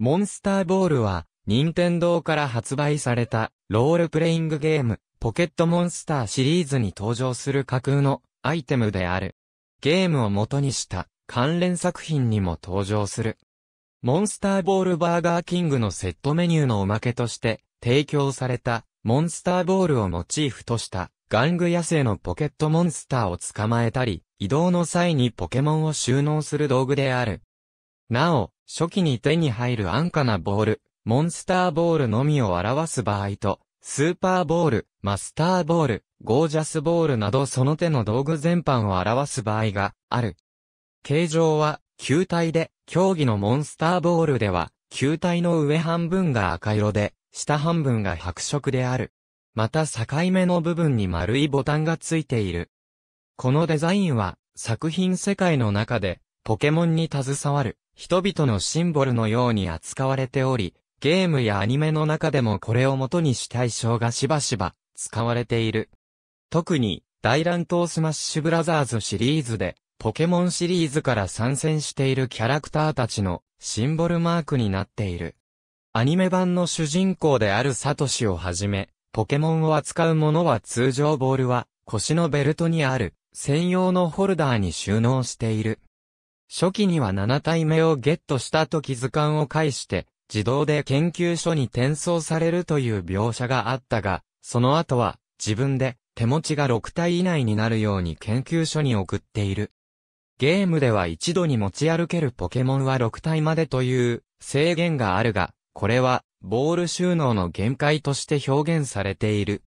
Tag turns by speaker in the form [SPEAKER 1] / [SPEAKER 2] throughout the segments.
[SPEAKER 1] モンスターボールは、任天堂から発売された、ロールプレイングゲーム、ポケットモンスターシリーズに登場する架空のアイテムである。ゲームを元にした関連作品にも登場する。モンスターボールバーガーキングのセットメニューのおまけとして提供されたモンスターボールをモチーフとした玩具野生のポケットモンスターを捕まえたり、移動の際にポケモンを収納する道具である。なお、初期に手に入る安価なボール、モンスターボールのみを表す場合と、スーパーボール、マスターボール、ゴージャスボールなどその手の道具全般を表す場合がある。形状は球体で、競技のモンスターボールでは、球体の上半分が赤色で、下半分が白色である。また境目の部分に丸いボタンがついている。このデザインは、作品世界の中で、ポケモンに携わる人々のシンボルのように扱われており、ゲームやアニメの中でもこれを元にした衣装がしばしば使われている。特に、大乱闘スマッシュブラザーズシリーズで、ポケモンシリーズから参戦しているキャラクターたちのシンボルマークになっている。アニメ版の主人公であるサトシをはじめ、ポケモンを扱う者は通常ボールは腰のベルトにある専用のホルダーに収納している。初期には7体目をゲットした時図鑑を介して、自動で研究所に転送されるという描写があったが、その後は、自分で、手持ちが6体以内になるように研究所に送っている。ゲームでは一度に持ち歩けるポケモンは6体までという制限があるが、これはボール収納の限界として表現されている。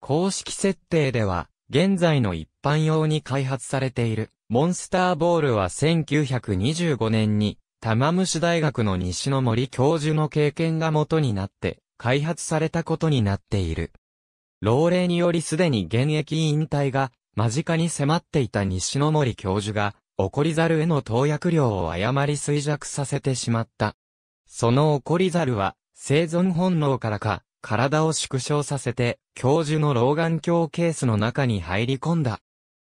[SPEAKER 1] 公式設定では現在の一般用に開発されている、モンスターボールは1925年に、玉虫大学の西の森教授の経験が元になって、開発されたことになっている。老齢によりすでに現役引退が間近に迫っていた西の森教授が、起こり猿への投薬量を誤り衰弱させてしまった。その起こり猿は、生存本能からか、体を縮小させて、教授の老眼鏡ケースの中に入り込んだ。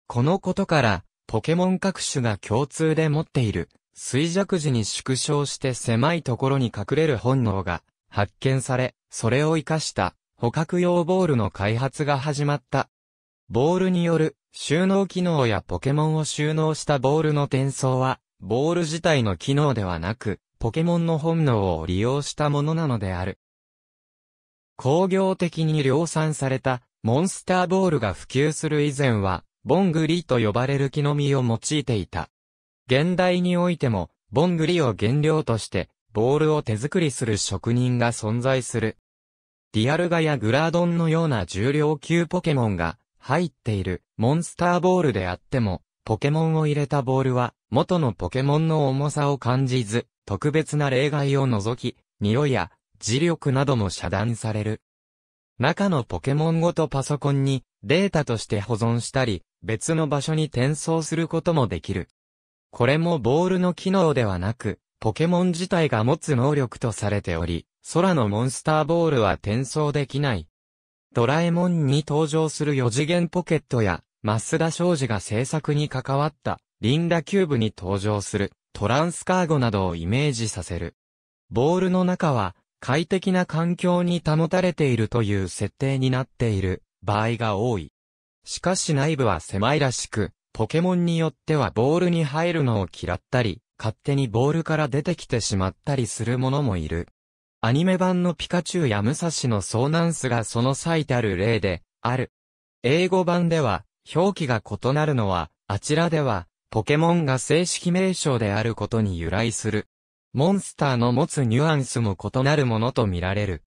[SPEAKER 1] このことから、ポケモン各種が共通で持っている、衰弱時に縮小して狭いところに隠れる本能が発見され、それを活かした捕獲用ボールの開発が始まった。ボールによる収納機能やポケモンを収納したボールの転送は、ボール自体の機能ではなく、ポケモンの本能を利用したものなのである。工業的に量産されたモンスターボールが普及する以前は、ボングリと呼ばれる木の実を用いていた。現代においても、ボングリを原料として、ボールを手作りする職人が存在する。ディアルガやグラードンのような重量級ポケモンが入っているモンスターボールであっても、ポケモンを入れたボールは元のポケモンの重さを感じず、特別な例外を除き、匂いや磁力なども遮断される。中のポケモンごとパソコンにデータとして保存したり、別の場所に転送することもできる。これもボールの機能ではなく、ポケモン自体が持つ能力とされており、空のモンスターボールは転送できない。ドラえもんに登場する四次元ポケットや、増田少司が制作に関わった、リンダキューブに登場する、トランスカーゴなどをイメージさせる。ボールの中は、快適な環境に保たれているという設定になっている場合が多い。しかし内部は狭いらしく、ポケモンによってはボールに入るのを嫌ったり、勝手にボールから出てきてしまったりするものもいる。アニメ版のピカチュウや武蔵の遭難スがその最たる例で、ある。英語版では、表記が異なるのは、あちらでは、ポケモンが正式名称であることに由来する。モンスターの持つニュアンスも異なるものとみられる。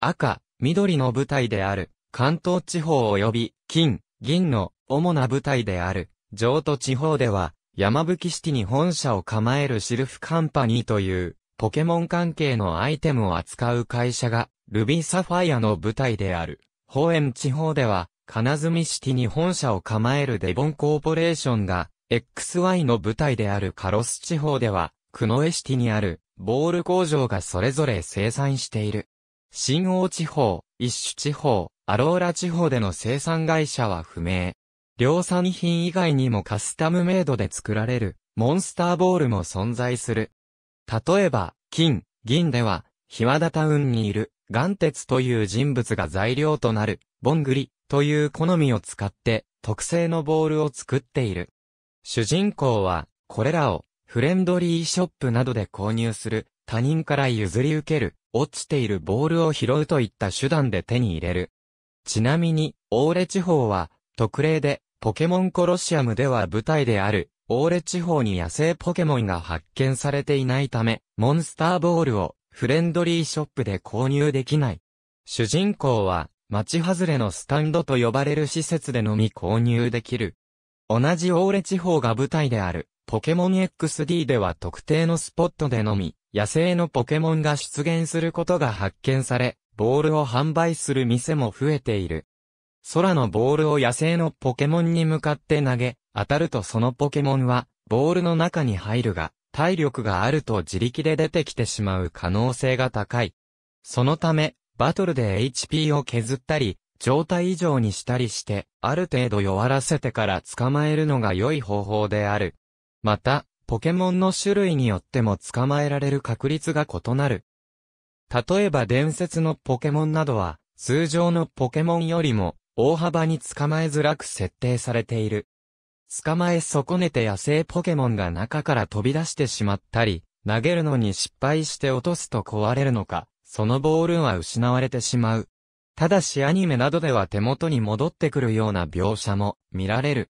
[SPEAKER 1] 赤、緑の舞台である、関東地方及び、金、銀の主な舞台である、上都地方では、山吹シティに本社を構えるシルフカンパニーという、ポケモン関係のアイテムを扱う会社が、ルビーサファイアの舞台である、宝園地方では、金積シティに本社を構えるデボンコーポレーションが、XY の舞台であるカロス地方では、クノエシティにあるボール工場がそれぞれ生産している。新大地方、一種地方、アローラ地方での生産会社は不明。量産品以外にもカスタムメイドで作られるモンスターボールも存在する。例えば、金、銀では、ヒワダタウンにいる、ガンテツという人物が材料となる、ボングリという好みを使って、特製のボールを作っている。主人公は、これらをフレンドリーショップなどで購入する、他人から譲り受ける、落ちているボールを拾うといった手段で手に入れる。ちなみに、オーレ地方は、特例で、ポケモンコロシアムでは舞台である、オーレ地方に野生ポケモンが発見されていないため、モンスターボールをフレンドリーショップで購入できない。主人公は、町外れのスタンドと呼ばれる施設でのみ購入できる。同じオーレ地方が舞台である、ポケモン XD では特定のスポットでのみ、野生のポケモンが出現することが発見され、ボールを販売する店も増えている。空のボールを野生のポケモンに向かって投げ、当たるとそのポケモンは、ボールの中に入るが、体力があると自力で出てきてしまう可能性が高い。そのため、バトルで HP を削ったり、状態異常にしたりして、ある程度弱らせてから捕まえるのが良い方法である。また、ポケモンの種類によっても捕まえられる確率が異なる。例えば伝説のポケモンなどは、通常のポケモンよりも、大幅に捕まえづらく設定されている。捕まえ損ねて野生ポケモンが中から飛び出してしまったり、投げるのに失敗して落とすと壊れるのか、そのボールは失われてしまう。ただしアニメなどでは手元に戻ってくるような描写も見られる。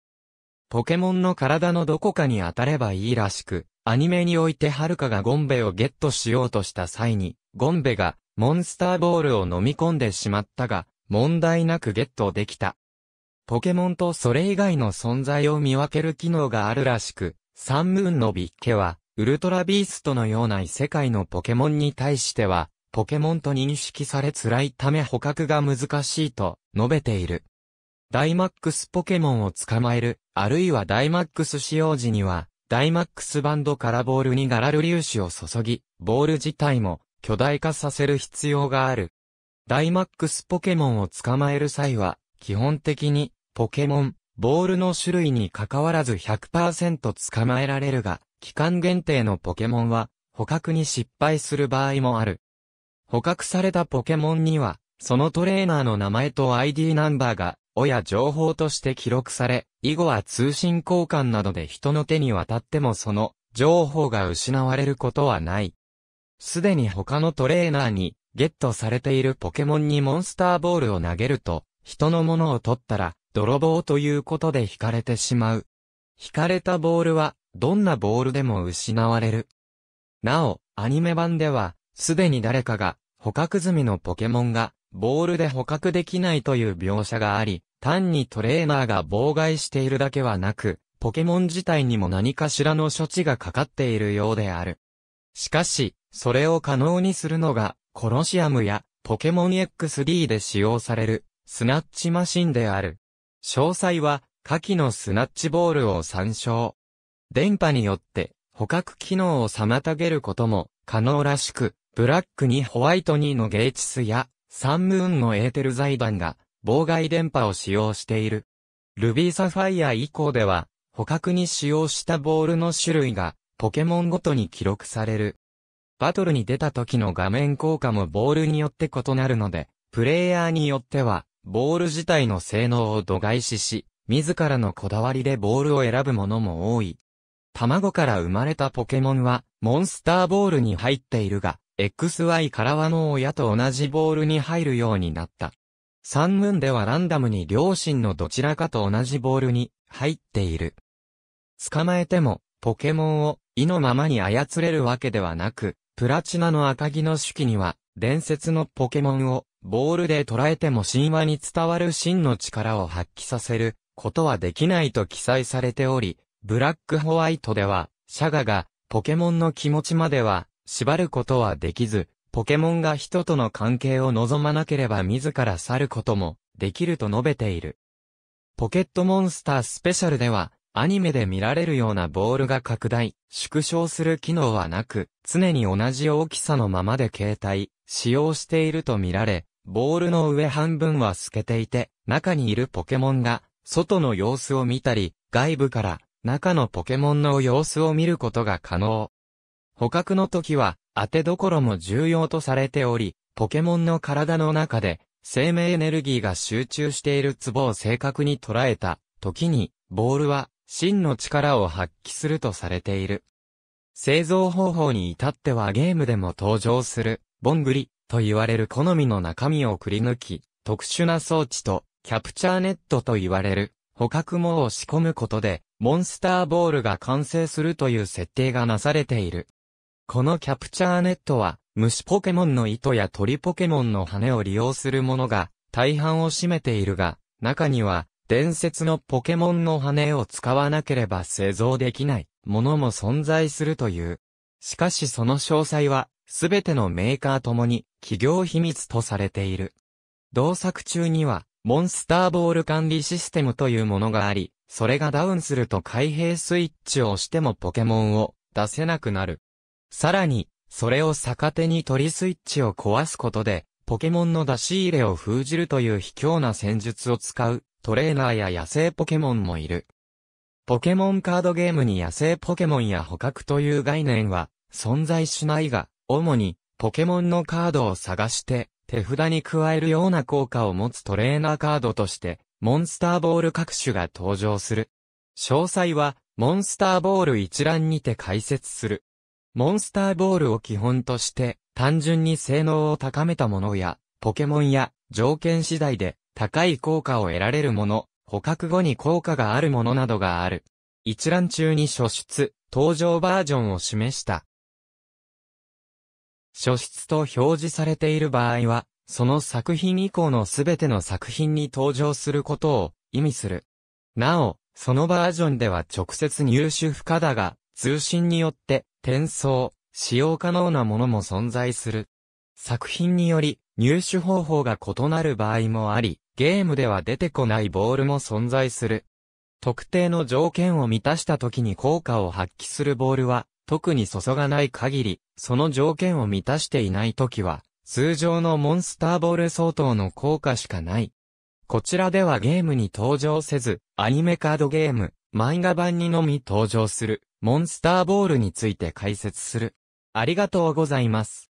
[SPEAKER 1] ポケモンの体のどこかに当たればいいらしく、アニメにおいてハルカがゴンベをゲットしようとした際に、ゴンベがモンスターボールを飲み込んでしまったが、問題なくゲットできた。ポケモンとそれ以外の存在を見分ける機能があるらしく、サンムーンのビッケは、ウルトラビーストのような異世界のポケモンに対しては、ポケモンと認識され辛いため捕獲が難しいと述べている。ダイマックスポケモンを捕まえる、あるいはダイマックス使用時には、ダイマックスバンドからボールにガラル粒子を注ぎ、ボール自体も巨大化させる必要がある。ダイマックスポケモンを捕まえる際は、基本的に、ポケモン、ボールの種類に関わらず100%捕まえられるが、期間限定のポケモンは、捕獲に失敗する場合もある。捕獲されたポケモンには、そのトレーナーの名前と ID ナンバーがや情報として記録され、以後は通信交換などで人の手に渡ってもその情報が失われることはない。すでに他のトレーナーにゲットされているポケモンにモンスターボールを投げると、人のものを取ったら、泥棒ということで引かれてしまう。引かれたボールは、どんなボールでも失われる。なお、アニメ版では、すでに誰かが、捕獲済みのポケモンが、ボールで捕獲できないという描写があり、単にトレーナーが妨害しているだけはなく、ポケモン自体にも何かしらの処置がかかっているようである。しかし、それを可能にするのが、コロシアムやポケモン XD で使用される、スナッチマシンである。詳細は、下記のスナッチボールを参照。電波によって、捕獲機能を妨げることも可能らしく、ブラックにホワイトにのゲイチスやサンムーンのエーテル財団が妨害電波を使用している。ルビーサファイア以降では捕獲に使用したボールの種類がポケモンごとに記録される。バトルに出た時の画面効果もボールによって異なるので、プレイヤーによっては、ボール自体の性能を度外視し、自らのこだわりでボールを選ぶものも多い。卵から生まれたポケモンは、モンスターボールに入っているが、XY からはの親と同じボールに入るようになった。三文ではランダムに両親のどちらかと同じボールに入っている。捕まえても、ポケモンを意のままに操れるわけではなく、プラチナの赤木の手記には、伝説のポケモンをボールで捉えても神話に伝わる真の力を発揮させることはできないと記載されており、ブラックホワイトでは、シャガがポケモンの気持ちまでは縛ることはできず、ポケモンが人との関係を望まなければ自ら去ることもできると述べている。ポケットモンスタースペシャルでは、アニメで見られるようなボールが拡大、縮小する機能はなく、常に同じ大きさのままで携帯、使用していると見られ、ボールの上半分は透けていて、中にいるポケモンが、外の様子を見たり、外部から、中のポケモンの様子を見ることが可能。捕獲の時は、当てどころも重要とされており、ポケモンの体の中で、生命エネルギーが集中しているツボを正確に捉えた、時に、ボールは、真の力を発揮するとされている。製造方法に至ってはゲームでも登場する、ボングリ、と言われる好みの中身をくり抜き、特殊な装置と、キャプチャーネットと言われる、捕獲網を仕込むことで、モンスターボールが完成するという設定がなされている。このキャプチャーネットは、虫ポケモンの糸や鳥ポケモンの羽を利用するものが大半を占めているが、中には伝説のポケモンの羽を使わなければ製造できないものも存在するという。しかしその詳細は、すべてのメーカーともに企業秘密とされている。同作中には、モンスターボール管理システムというものがあり、それがダウンすると開閉スイッチを押してもポケモンを出せなくなる。さらに、それを逆手に取りスイッチを壊すことで、ポケモンの出し入れを封じるという卑怯な戦術を使うトレーナーや野生ポケモンもいる。ポケモンカードゲームに野生ポケモンや捕獲という概念は存在しないが、主にポケモンのカードを探して手札に加えるような効果を持つトレーナーカードとしてモンスターボール各種が登場する。詳細はモンスターボール一覧にて解説する。モンスターボールを基本として、単純に性能を高めたものや、ポケモンや、条件次第で、高い効果を得られるもの、捕獲後に効果があるものなどがある。一覧中に初出、登場バージョンを示した。初出と表示されている場合は、その作品以降のすべての作品に登場することを意味する。なお、そのバージョンでは直接入手不可だが、通信によって転送、使用可能なものも存在する。作品により、入手方法が異なる場合もあり、ゲームでは出てこないボールも存在する。特定の条件を満たした時に効果を発揮するボールは、特に注がない限り、その条件を満たしていない時は、通常のモンスターボール相当の効果しかない。こちらではゲームに登場せず、アニメカードゲーム、漫画版にのみ登場する。モンスターボールについて解説する。ありがとうございます。